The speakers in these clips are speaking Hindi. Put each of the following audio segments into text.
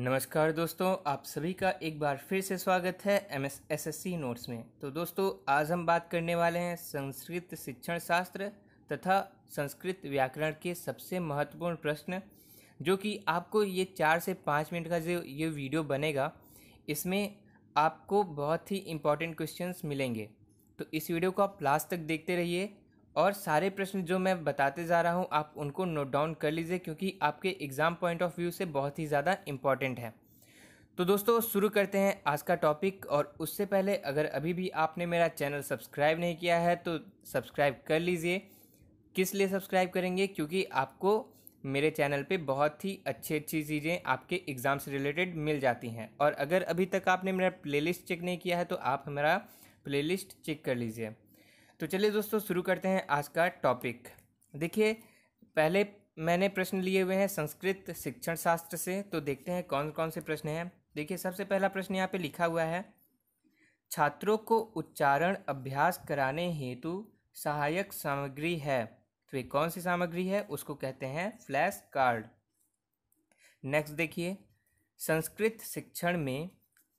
नमस्कार दोस्तों आप सभी का एक बार फिर से स्वागत है M S S S C notes में तो दोस्तों आज हम बात करने वाले हैं संस्कृत शिक्षण शास्त्र तथा संस्कृत व्याकरण के सबसे महत्वपूर्ण प्रश्न जो कि आपको ये चार से पाँच मिनट का जो ये वीडियो बनेगा इसमें आपको बहुत ही इम्पॉर्टेंट क्वेश्चंस मिलेंगे तो इस वीडियो को आप लास्ट तक देखते रहिए और सारे प्रश्न जो मैं बताते जा रहा हूँ आप उनको नोट डाउन कर लीजिए क्योंकि आपके एग्ज़ाम पॉइंट ऑफ व्यू से बहुत ही ज़्यादा इम्पॉर्टेंट है तो दोस्तों शुरू करते हैं आज का टॉपिक और उससे पहले अगर अभी भी आपने मेरा चैनल सब्सक्राइब नहीं किया है तो सब्सक्राइब कर लीजिए किस लिए सब्सक्राइब करेंगे क्योंकि आपको मेरे चैनल पे बहुत ही अच्छी अच्छी चीज़ें आपके एग्ज़ाम से रिलेटेड मिल जाती हैं और अगर अभी तक आपने मेरा प्लेलिस्ट चेक नहीं किया है तो आप हमारा प्लेलिस्ट चेक कर लीजिए तो चलिए दोस्तों शुरू करते हैं आज का टॉपिक देखिए पहले मैंने प्रश्न लिए हुए हैं संस्कृत शिक्षण शास्त्र से तो देखते हैं कौन कौन से प्रश्न हैं देखिए सबसे पहला प्रश्न यहाँ पे लिखा हुआ है छात्रों को उच्चारण अभ्यास कराने हेतु सहायक सामग्री है तो ये कौन सी सामग्री है उसको कहते हैं फ्लैश कार्ड नेक्स्ट देखिए संस्कृत शिक्षण में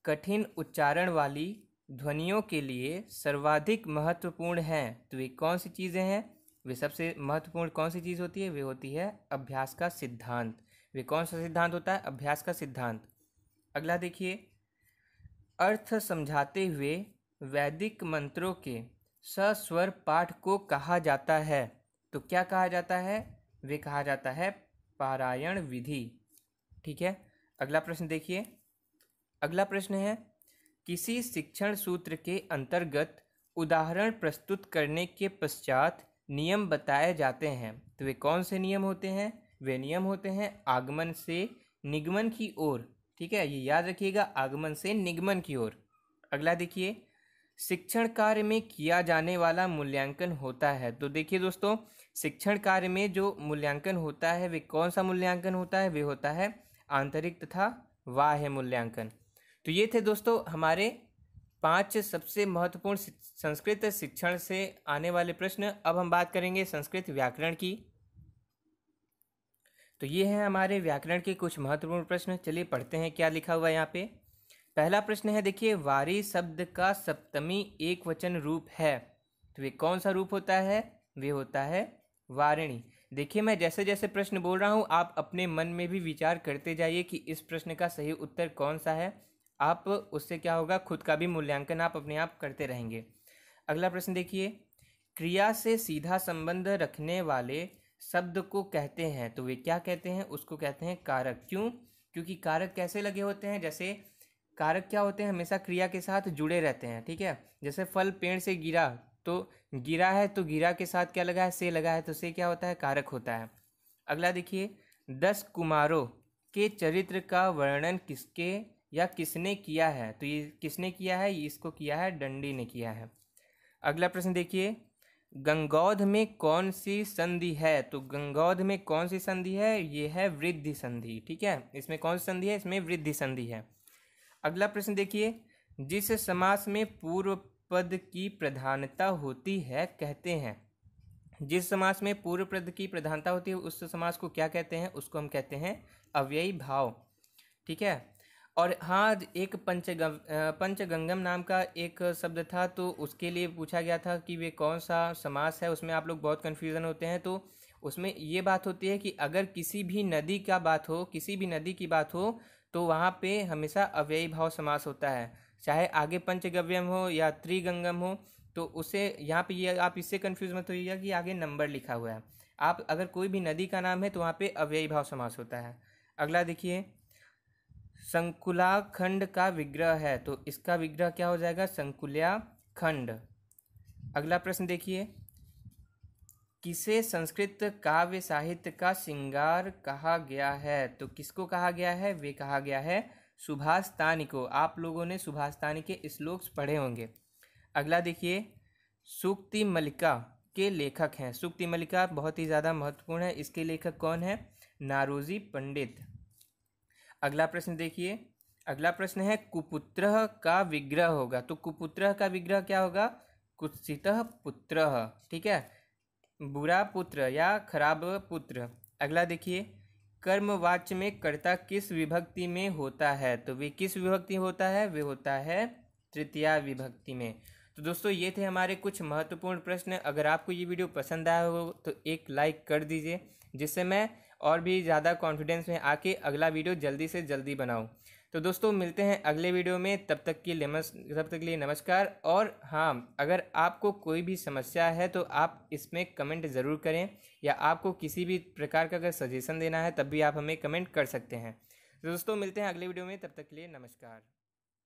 कठिन उच्चारण वाली ध्वनियों के लिए सर्वाधिक महत्वपूर्ण हैं तो वे कौन सी चीज़ें हैं वे सबसे महत्वपूर्ण कौन सी चीज़ होती है वे होती है अभ्यास का सिद्धांत वे कौन सा सिद्धांत होता है अभ्यास का सिद्धांत अगला देखिए अर्थ समझाते हुए वैदिक मंत्रों के सस्वर पाठ को कहा जाता है तो क्या कहा जाता है वे कहा जाता है पारायण विधि ठीक है अगला प्रश्न देखिए अगला प्रश्न है किसी शिक्षण सूत्र के अंतर्गत उदाहरण प्रस्तुत करने के पश्चात नियम बताए जाते हैं तो वे कौन से नियम होते हैं वे नियम होते हैं आगमन से निगमन की ओर ठीक है ये याद रखिएगा आगमन से निगमन की ओर अगला देखिए शिक्षण कार्य में किया जाने वाला मूल्यांकन होता है तो देखिए दोस्तों शिक्षण कार्य में जो मूल्यांकन होता है वे कौन सा मूल्यांकन होता है वे होता है आंतरिक तथा वाह्य मूल्यांकन तो ये थे दोस्तों हमारे पांच सबसे महत्वपूर्ण संस्कृत शिक्षण से आने वाले प्रश्न अब हम बात करेंगे संस्कृत व्याकरण की तो ये है हमारे व्याकरण के कुछ महत्वपूर्ण प्रश्न चलिए पढ़ते हैं क्या लिखा हुआ है यहाँ पे पहला प्रश्न है देखिए वारी शब्द का सप्तमी एक वचन रूप है तो वे कौन सा रूप होता है वे होता है वारिणी देखिए मैं जैसे जैसे प्रश्न बोल रहा हूँ आप अपने मन में भी विचार करते जाइए कि इस प्रश्न का सही उत्तर कौन सा है आप उससे क्या होगा खुद का भी मूल्यांकन आप अपने आप करते रहेंगे अगला प्रश्न देखिए क्रिया से सीधा संबंध रखने वाले शब्द को कहते हैं तो वे क्या कहते हैं उसको कहते हैं कारक क्यों क्योंकि कारक कैसे लगे होते हैं जैसे कारक क्या होते हैं हमेशा क्रिया के साथ जुड़े रहते हैं ठीक है जैसे फल पेड़ से गिरा तो गिरा है तो गिरा के साथ क्या लगा है से लगा है तो से क्या होता है कारक होता है अगला देखिए दस कुमारों के चरित्र का वर्णन किसके या किसने किया है तो ये किसने किया है इसको किया है डंडी ने किया है अगला प्रश्न देखिए गंगौध में कौन सी संधि है तो गंगौध में कौन सी संधि है ये है वृद्धि संधि ठीक है इसमें कौन सी संधि है इसमें वृद्धि संधि है अगला प्रश्न देखिए जिस समास में पूर्व पद की प्रधानता होती है कहते हैं जिस समास में पूर्व पद की प्रधानता होती है उस समास को क्या कहते हैं उसको हम कहते हैं अव्ययी भाव ठीक है और हाँ एक पंचगम पंचगंगम नाम का एक शब्द था तो उसके लिए पूछा गया था कि वे कौन सा समास है उसमें आप लोग बहुत कन्फ्यूज़न होते हैं तो उसमें ये बात होती है कि अगर किसी भी नदी का बात हो किसी भी नदी की बात हो तो वहाँ पे हमेशा अव्ययी भाव समास होता है चाहे आगे पंचगव्यम हो या त्रिगंगम हो तो उसे यहाँ पे ये आप इससे कन्फ्यूज़ मत होइएगा कि आगे नंबर लिखा हुआ है आप अगर कोई भी नदी का नाम है तो वहाँ पे अव्ययी भाव समास होता है अगला देखिए संकुला खंड का विग्रह है तो इसका विग्रह क्या हो जाएगा संकुल्या खंड अगला प्रश्न देखिए किसे संस्कृत काव्य साहित्य का श्रृंगार कहा गया है तो किसको कहा गया है वे कहा गया है सुभाष तानी को आप लोगों ने सुभाष तानी के श्लोक पढ़े होंगे अगला देखिए सुक्ति मलिका के लेखक हैं सुक्ति मलिका बहुत ही ज़्यादा महत्वपूर्ण है इसके लेखक कौन है नारोजी पंडित अगला प्रश्न देखिए अगला प्रश्न है कुपुत्र का विग्रह होगा तो कुपुत्र का विग्रह क्या होगा कुत्सित पुत्र ठीक है बुरा पुत्र या खराब पुत्र अगला देखिए वाच्य में कर्ता किस विभक्ति में होता है तो वे किस विभक्ति होता है वे होता है तृतीया विभक्ति में तो दोस्तों ये थे हमारे कुछ महत्वपूर्ण प्रश्न अगर आपको ये वीडियो पसंद आया हो तो एक लाइक कर दीजिए जिससे मैं और भी ज़्यादा कॉन्फिडेंस में आके अगला वीडियो जल्दी से जल्दी बनाओ तो दोस्तों मिलते हैं अगले वीडियो में तब तक के लिए तब तक के लिए नमस्कार और हाँ अगर आपको कोई भी समस्या है तो आप इसमें कमेंट ज़रूर करें या आपको किसी भी प्रकार का अगर सजेशन देना है तब भी आप हमें कमेंट कर सकते हैं तो दोस्तों मिलते हैं अगले वीडियो में तब तक के लिए नमस्कार